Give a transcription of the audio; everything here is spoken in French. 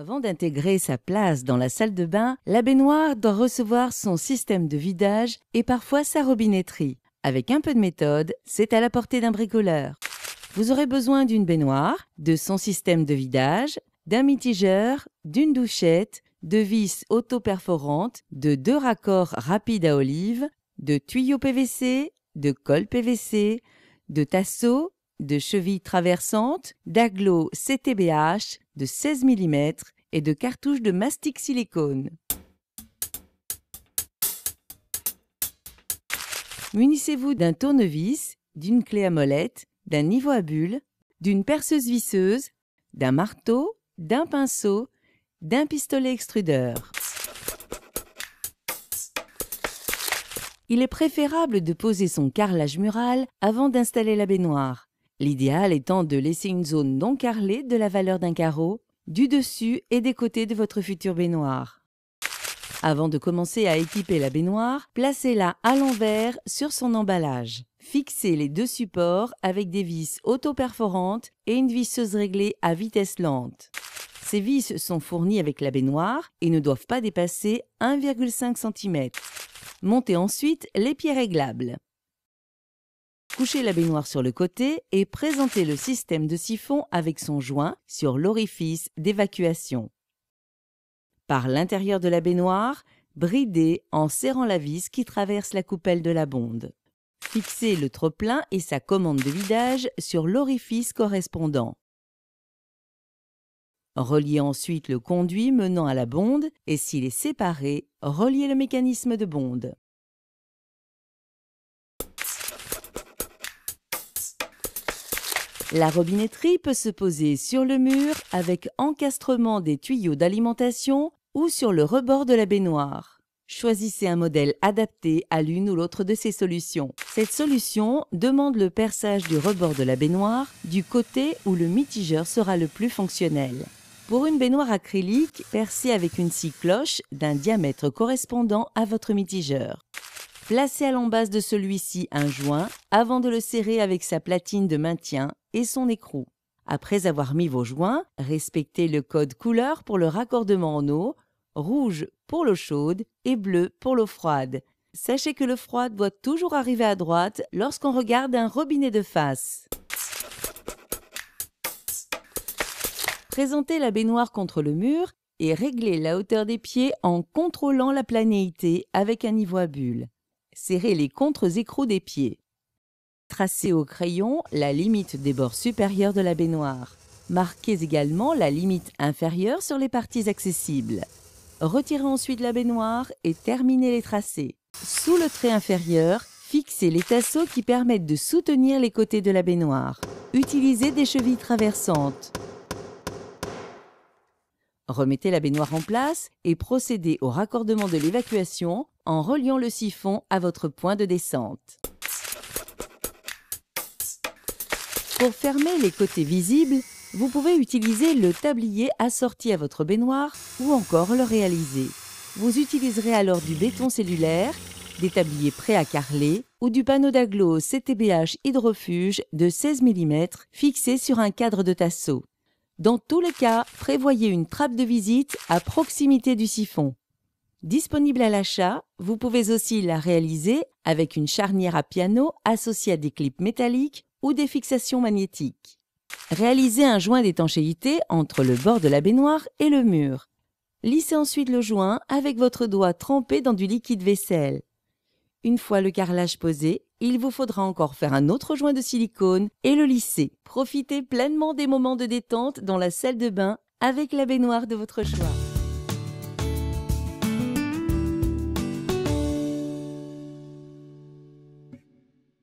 Avant d'intégrer sa place dans la salle de bain, la baignoire doit recevoir son système de vidage et parfois sa robinetterie. Avec un peu de méthode, c'est à la portée d'un bricoleur. Vous aurez besoin d'une baignoire, de son système de vidage, d'un mitigeur, d'une douchette, de vis auto-perforantes, de deux raccords rapides à olive, de tuyaux PVC, de colle PVC, de tasseaux, de chevilles traversantes, d'aglo CTBH de 16 mm et de cartouches de mastic silicone. Munissez-vous d'un tournevis, d'une clé à molette, d'un niveau à bulle, d'une perceuse visseuse, d'un marteau, d'un pinceau, d'un pistolet extrudeur. Il est préférable de poser son carrelage mural avant d'installer la baignoire l'idéal étant de laisser une zone non carrelée de la valeur d'un carreau, du dessus et des côtés de votre future baignoire. Avant de commencer à équiper la baignoire, placez-la à l'envers sur son emballage. Fixez les deux supports avec des vis autoperforantes et une visseuse réglée à vitesse lente. Ces vis sont fournies avec la baignoire et ne doivent pas dépasser 1,5 cm. Montez ensuite les pieds réglables. Couchez la baignoire sur le côté et présentez le système de siphon avec son joint sur l'orifice d'évacuation. Par l'intérieur de la baignoire, bridez en serrant la vis qui traverse la coupelle de la bonde. Fixez le trop-plein et sa commande de vidage sur l'orifice correspondant. Reliez ensuite le conduit menant à la bonde et s'il est séparé, reliez le mécanisme de bonde. La robinetterie peut se poser sur le mur avec encastrement des tuyaux d'alimentation ou sur le rebord de la baignoire. Choisissez un modèle adapté à l'une ou l'autre de ces solutions. Cette solution demande le perçage du rebord de la baignoire du côté où le mitigeur sera le plus fonctionnel. Pour une baignoire acrylique, percez avec une scie cloche d'un diamètre correspondant à votre mitigeur. Placez à l'embase de celui-ci un joint avant de le serrer avec sa platine de maintien et son écrou. Après avoir mis vos joints, respectez le code couleur pour le raccordement en eau, rouge pour l'eau chaude et bleu pour l'eau froide. Sachez que le froid doit toujours arriver à droite lorsqu'on regarde un robinet de face. Présentez la baignoire contre le mur et réglez la hauteur des pieds en contrôlant la planéité avec un niveau à bulle. Serrez les contre-écrous des pieds. Tracez au crayon la limite des bords supérieurs de la baignoire. Marquez également la limite inférieure sur les parties accessibles. Retirez ensuite la baignoire et terminez les tracés. Sous le trait inférieur, fixez les tasseaux qui permettent de soutenir les côtés de la baignoire. Utilisez des chevilles traversantes. Remettez la baignoire en place et procédez au raccordement de l'évacuation en reliant le siphon à votre point de descente. Pour fermer les côtés visibles, vous pouvez utiliser le tablier assorti à votre baignoire ou encore le réaliser. Vous utiliserez alors du béton cellulaire, des tabliers prêts à carreler ou du panneau d'aglo CTBH hydrofuge de 16 mm fixé sur un cadre de tasseau. Dans tous les cas, prévoyez une trappe de visite à proximité du siphon. Disponible à l'achat, vous pouvez aussi la réaliser avec une charnière à piano associée à des clips métalliques ou des fixations magnétiques. Réalisez un joint d'étanchéité entre le bord de la baignoire et le mur. Lissez ensuite le joint avec votre doigt trempé dans du liquide vaisselle. Une fois le carrelage posé, il vous faudra encore faire un autre joint de silicone et le lisser. Profitez pleinement des moments de détente dans la salle de bain avec la baignoire de votre choix.